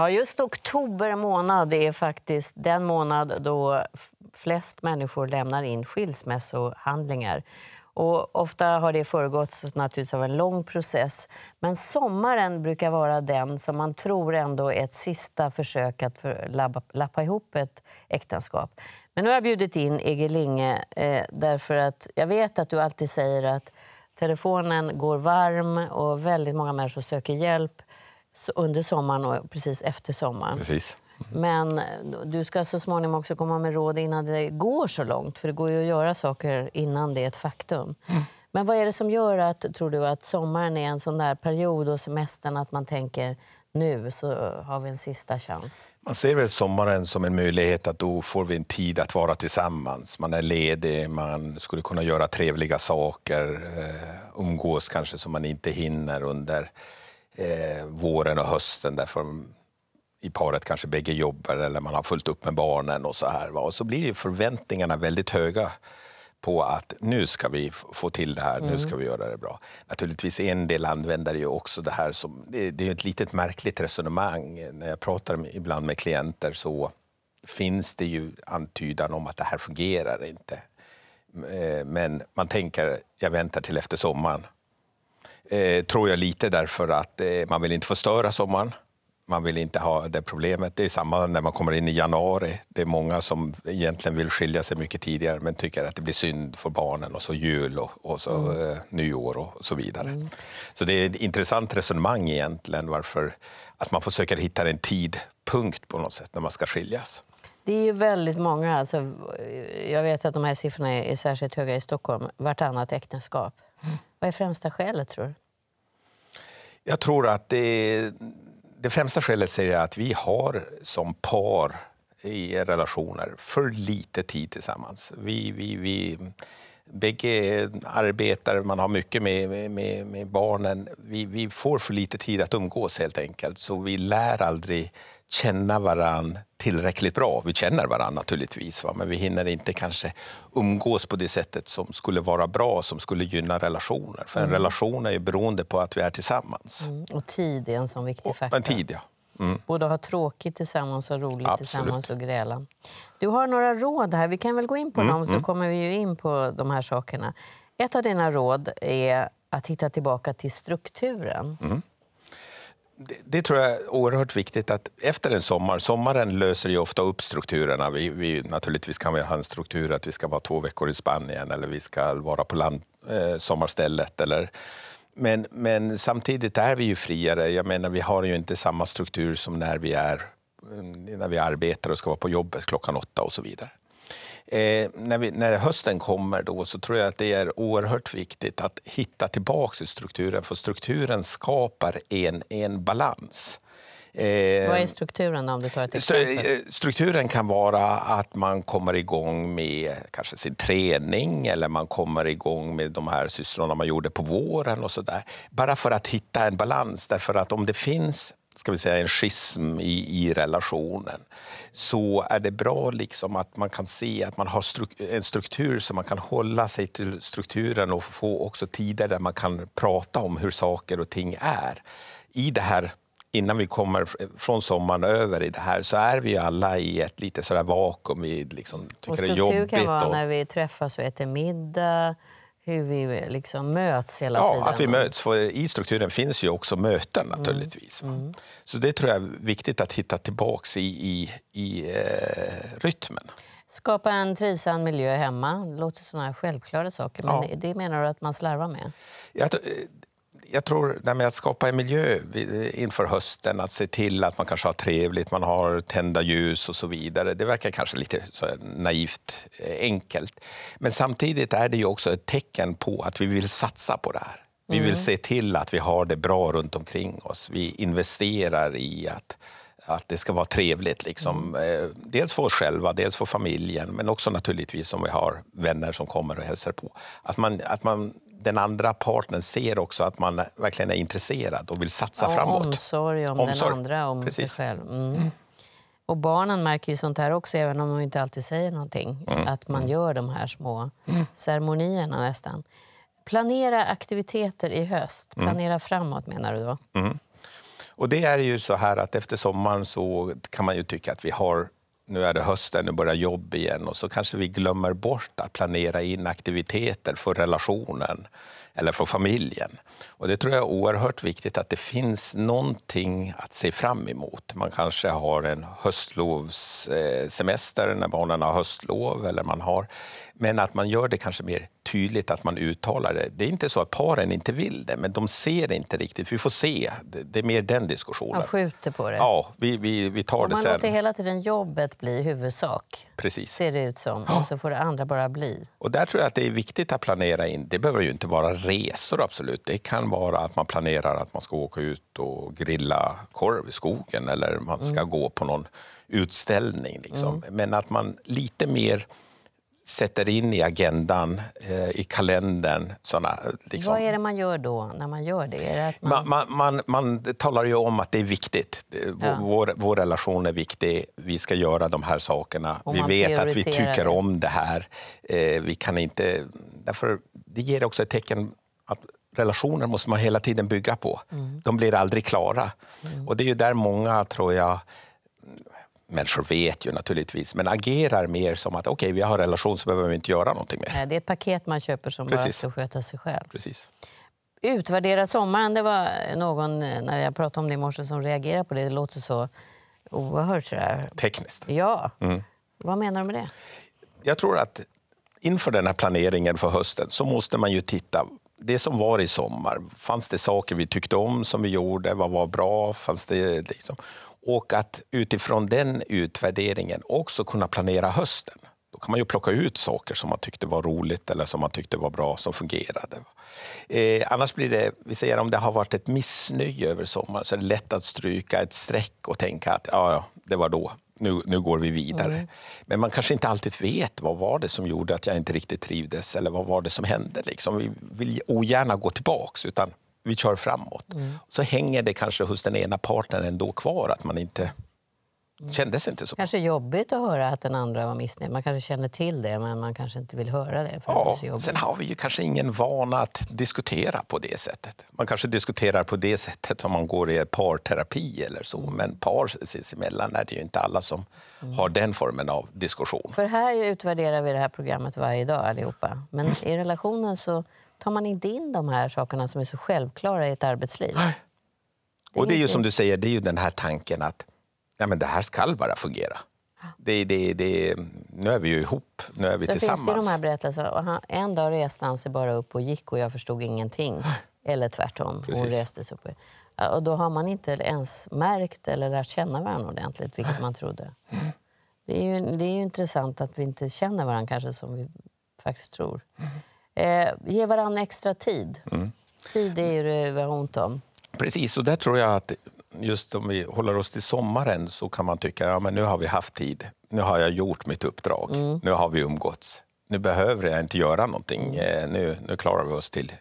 Ja, just oktober månad är faktiskt den månad då flest människor lämnar in skilsmässohandlingar. Och ofta har det föregåtts av en lång process. Men sommaren brukar vara den som man tror ändå är ett sista försök att för, labba, lappa ihop ett äktenskap. Men nu har jag bjudit in Egil Linge eh, därför att jag vet att du alltid säger att telefonen går varm och väldigt många människor söker hjälp under sommaren och precis efter sommaren. Precis. Men eh, du ska så småningom också komma med råd innan det går så långt, för det går ju att göra saker innan det är ett faktum. Mm. Men vad är det som gör att, tror du, att sommaren är en sån där period och semestern att man tänker nu så har vi en sista chans? Man ser väl sommaren som en möjlighet att då får vi en tid att vara tillsammans. Man är ledig, man skulle kunna göra trevliga saker, eh, umgås kanske som man inte hinner under eh, våren och hösten därför i paret kanske bägge jobbar eller man har fullt upp med barnen och så här. Va? Och så blir förväntningarna väldigt höga på att nu ska vi få till det här, mm. nu ska vi göra det bra. Naturligtvis en del använder ju också det här som, det, är ett litet märkligt resonemang. När jag pratar med, ibland med klienter så finns det ju antydan om att det här fungerar inte. Eh, men man tänker, jag väntar till efter sommaren eh, tror jag lite därför att eh, man vill inte förstöra sommaren. Man vill inte ha det problemet. Det är samma när man kommer in i januari. Det är många som egentligen vill skilja sig mycket tidigare men tycker att det blir synd för barnen och så jul och, och så mm. eh, nyår och så vidare. Mm. Så det är ett intressant resonemang egentligen varför att man försöker hitta en tidpunkt på något sätt när man ska skiljas. Det är ju väldigt många. Alltså, eh, jag vet att de här siffrorna är särskilt höga i Stockholm. Vartannat äktenskap. Mm. Vad är främsta skälet, tror du? Jag tror att det, det främsta skälet är att vi har som par i relationer för lite tid tillsammans. Vi, vi, vi bägge arbetar, man har mycket med, med, med barnen. Vi, vi, får för lite tid att umgås helt enkelt, så vi lär aldrig känna varann tillräckligt bra. Vi känner varann naturligtvis, va? men vi hinner inte kanske umgås på det sättet som skulle vara bra, som skulle gynna relationer. För en mm. relation är ju beroende på att vi är tillsammans. Mm. Och tid är en sån viktig faktor. En tid, ja. Mm. Både ha tråkigt tillsammans och roligt Absolut. tillsammans och gräla. Du har några råd här. Vi kan väl gå in på mm. dem, så mm. kommer vi ju in på de här sakerna. Ett av dina råd är att hitta tillbaka till strukturen. Mm det, tror jag är oerhört viktigt att efter en sommar, sommaren löser ju ofta upp strukturerna. Vi, vi, naturligtvis kan vi ha en struktur att vi ska vara två veckor i Spanien eller vi ska vara på land, eh, sommarstället eller men, men, samtidigt är vi ju friare. Jag menar, vi har ju inte samma struktur som när vi, är, när vi arbetar och ska vara på jobbet klockan åtta och så vidare. Eh, när, vi, när, hösten kommer då så tror jag att det är oerhört viktigt att hitta tillbaka i strukturen, för strukturen skapar en, en balans. Eh, Vad är strukturen? om du tar ett exempel? Eh, strukturen kan vara att man kommer igång med kanske sin träning eller man kommer igång med de här sysslorna man gjorde på våren. och så Bara för att hitta en balans. Därför att om det finns ska vi säga, en schism i, i relationen så är det bra liksom att man kan se att man har struk en struktur så man kan hålla sig till strukturen och få också tider där man kan prata om hur saker och ting är. I det här innan vi kommer från sommaren över i det här så är vi alla i ett lite sådär vakuum. Vi liksom tycker och struktur det är jobbigt kan vara och... när vi träffas och äter middag, hur vi liksom möts hela ja, tiden. Att vi möts, för I strukturen finns ju också möten mm. naturligtvis. Mm. Så det tror jag är viktigt att hitta tillbaka i, i, i eh, rytmen. Skapa en trivsam miljö hemma. Det låter såna självklara saker, men ja. det menar du att man slarvar med? Jag, jag tror det med att skapa en miljö inför hösten, att se till att man kanske har trevligt, man har tända ljus och så vidare. Det verkar kanske lite naivt eh, enkelt. Men samtidigt är det ju också ett tecken på att vi vill satsa på det här. Vi vill mm. se till att vi har det bra runt omkring oss. Vi investerar i att att det ska vara trevligt. Liksom. Mm. Eh, dels för oss själva, dels för familjen men också naturligtvis om vi har vänner som kommer och hälsar på. Att man, att man den andra partnern ser också att man verkligen är intresserad och vill satsa och framåt. Omsorg om omsorg. den andra, om Precis. sig själv. Mm. Mm. Och barnen märker ju sånt här också, även om de inte alltid säger någonting. Mm. Att man mm. gör de här små mm. ceremonierna nästan. Planera aktiviteter i höst. Mm. Planera framåt menar du då? Och det är ju så här att efter sommaren så kan man ju tycka att vi har nu är det hösten, nu börjar jobb igen och så kanske vi glömmer bort att planera in aktiviteter för relationen eller för familjen. Och det tror jag är oerhört viktigt att det finns någonting att se fram emot. Man kanske har en höstlovssemester eh, när barnen har höstlov eller man har men att man gör det kanske mer tydligt, att man uttalar det. Det är inte så att paren inte vill det, men de ser det inte riktigt. Vi får se. Det är mer den diskussionen. Man skjuter på det. Ja, vi, vi, vi tar och det sen. Man låter hela tiden jobbet bli huvudsak, Precis. ser det ut som. Och så får det andra bara bli. Och där tror jag att det är viktigt att planera in. Det behöver ju inte vara resor, absolut. Det kan vara att man planerar att man ska åka ut och grilla korv i skogen eller man ska mm. gå på någon utställning. Liksom. Mm. Men att man lite mer sätter in i agendan, eh, i kalendern. Såna, liksom. Vad är det man gör då? när Man gör det? det man... Man, man, man... talar ju om att det är viktigt. Ja. Vår, vår, relation är viktig, vi ska göra de här sakerna. vi vet att vi tycker det. om det här. Eh, vi kan inte... Därför, det ger också ett tecken att relationer måste man hela tiden bygga på. Mm. De blir aldrig klara. Mm. Och det är ju där många, tror jag, människor vet ju naturligtvis, men agerar mer som att okej, okay, vi har en relation så behöver vi inte göra någonting mer. Nej, det är ett paket man köper som Precis. bara ska sköta sig själv. Precis. Utvärdera sommaren, det var någon när jag pratade om det i morse som reagerade på det. Det låter så oerhört sådär... Tekniskt. Ja. Mm. Vad menar du med det? Jag tror att inför den här planeringen för hösten så måste man ju titta det som var i sommar, fanns det saker vi tyckte om som vi gjorde? Vad var bra? Fanns det liksom? Och att utifrån den utvärderingen också kunna planera hösten. Då kan man ju plocka ut saker som man tyckte var roligt eller som man tyckte var bra, som fungerade. Eh, annars blir det, vi säger om det har varit ett missnöje över sommaren, så är det lätt att stryka ett streck och tänka att ja, det var då. Nu, nu går vi vidare. Mm. Men man kanske inte alltid vet vad var det som gjorde att jag inte riktigt trivdes eller vad var det som hände. Liksom. Vi vill ogärna gå tillbaka. utan vi kör framåt. Mm. Så hänger det kanske hos den ena partnern ändå kvar att man inte mm. kändes inte så. Kanske jobbigt att höra att den andra var missnöjd. Man kanske känner till det, men man kanske inte vill höra det. För ja, det sen har vi ju kanske ingen vana att diskutera på det sättet. Man kanske diskuterar på det sättet om man går i parterapi eller så, mm. men par sinsemellan är det ju inte alla som mm. har den formen av diskussion. För här utvärderar vi det här programmet varje dag allihopa, men mm. i relationen så tar man inte in de här sakerna som är så självklara i ett arbetsliv. Det och det är ju som du säger, det är ju den här tanken att ja, men det här ska bara fungera. Det, det, det, nu är vi ju ihop, nu är vi så tillsammans. finns det de här berättelserna. En dag reste han sig bara upp och gick och jag förstod ingenting. Eller tvärtom, Precis. hon reste sig upp. Och då har man inte ens märkt eller lärt känna varandra ordentligt, vilket man trodde. Mm. Det, är ju, det är ju intressant att vi inte känner varandra kanske som vi faktiskt tror. Mm. Eh, ge varandra extra tid. Mm. Tid är det vi har ont om. Precis, och där tror jag att just om vi håller oss till sommaren så kan man tycka ja, nu har vi haft tid. Nu har jag gjort mitt uppdrag. Mm. Nu har vi umgåtts. Nu behöver jag inte göra någonting. Mm. Eh, nu, nu klarar vi oss till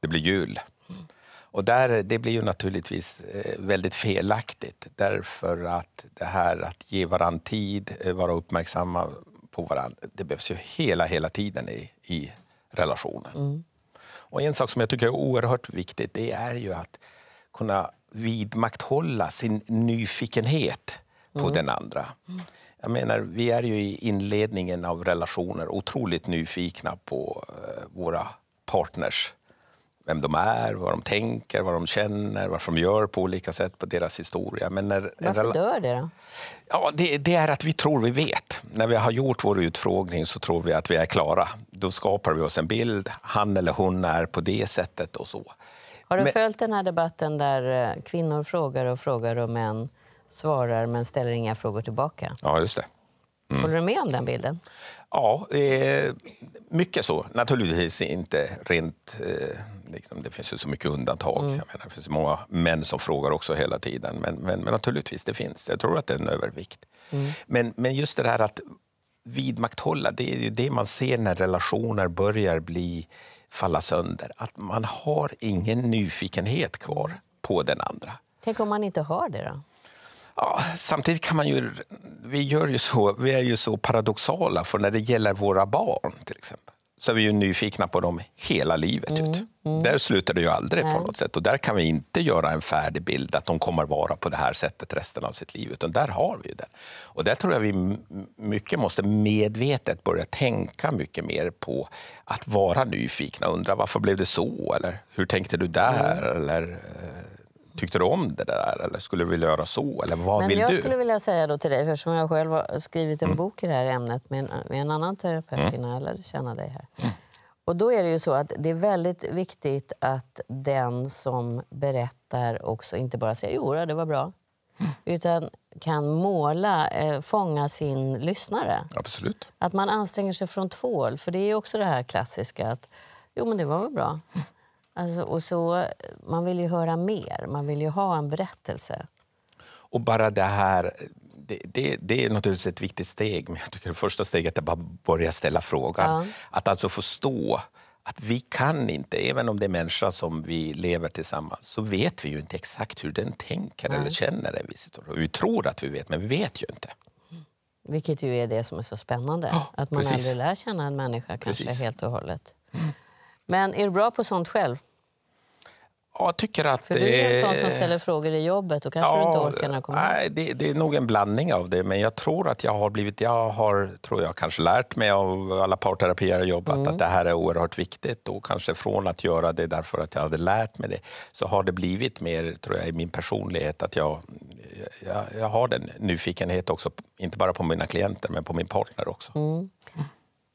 det blir jul. Mm. Och där, det blir ju naturligtvis eh, väldigt felaktigt därför att det här att ge varandra tid, eh, vara uppmärksamma på varandra, det behövs ju hela, hela tiden i, i relationen. Mm. Och en sak som jag tycker är oerhört viktigt det är ju att kunna vidmakthålla sin nyfikenhet på mm. den andra. Jag menar, vi är ju i inledningen av relationer otroligt nyfikna på eh, våra partners vem de är, vad de tänker, vad de känner, vad de gör på olika sätt, på deras historia. Men när varför dör det då? Ja, det, det, är att vi tror vi vet. När vi har gjort vår utfrågning så tror vi att vi är klara. Då skapar vi oss en bild. Han eller hon är på det sättet och så. Har du men... följt den här debatten där eh, kvinnor frågar och frågar och män svarar men ställer inga frågor tillbaka? Ja, just det. Mm. Håller du med om den bilden? Ja, eh, mycket så. Naturligtvis inte rent eh, liksom, det finns ju så mycket undantag. Mm. Jag menar, det finns många män som frågar också hela tiden. Men, men, men naturligtvis, det finns. Jag tror att det är en övervikt. Mm. Men, men just det här att vidmakthålla, det är ju det man ser när relationer börjar bli falla sönder. Att man har ingen nyfikenhet kvar på den andra. Tänk om man inte har det då? Ja, samtidigt kan man ju... Vi, gör ju så, vi är ju så paradoxala för när det gäller våra barn till exempel så är vi ju nyfikna på dem hela livet mm. ut. Mm. Där slutar det ju aldrig på något sätt. Och där kan vi inte göra en färdig bild att de kommer vara på det här sättet resten av sitt liv, utan där har vi det. Och där tror jag vi mycket måste medvetet börja tänka mycket mer på att vara nyfikna, undra varför blev det så, eller hur tänkte du där, mm. eller eh, Tyckte du om det där eller skulle du vilja göra så? Eller vad Men vill jag du? skulle vilja säga då till dig, eftersom jag själv har skrivit en mm. bok i det här ämnet med en, med en annan terapeut mm. innan jag lärde känna dig här. Mm. Och då är det ju så att det är väldigt viktigt att den som berättar också inte bara säger jo det var bra, mm. utan kan måla, eh, fånga sin lyssnare. Absolut. Att man anstränger sig från tvål. för det är också det här klassiska att jo men det var väl bra. Mm. Alltså, och så, man vill ju höra mer, man vill ju ha en berättelse. Och bara det här, det, det, det är naturligtvis ett viktigt steg, men jag tycker det första steget är bara att börja ställa frågan. Ja. Att alltså förstå att vi kan inte, även om det är människa som vi lever tillsammans, så vet vi ju inte exakt hur den tänker Nej. eller känner en Vi tror att vi vet, men vi vet ju inte. Vilket ju är det som är så spännande, oh, att man precis. aldrig lär känna en människa kanske precis. helt och hållet. Mm. Men är du bra på sånt själv? Ja, jag tycker att... För du är en sån som ställer frågor i jobbet. och kanske ja, inte orkar när kommer nej, det, det, är nog en blandning av det. Men jag tror att jag har blivit... Jag har tror jag, kanske lärt mig av alla parterapier jag jobbat mm. att det här är oerhört viktigt. Och kanske från att göra det därför att jag hade lärt mig det så har det blivit mer tror jag, i min personlighet att jag, jag, jag har den nyfikenhet också. Inte bara på mina klienter, men på min partner också. Mm.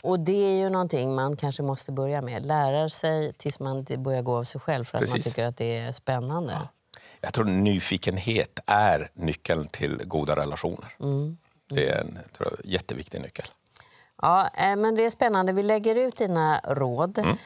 Och det är ju någonting man kanske måste börja med. Lära sig tills man börjar gå av sig själv för att Precis. man tycker att det är spännande. Ja. Jag tror nyfikenhet är nyckeln till goda relationer. Mm. Mm. Det är en tror jag, jätteviktig nyckel. Ja, eh, men det är spännande. Vi lägger ut dina råd. Mm.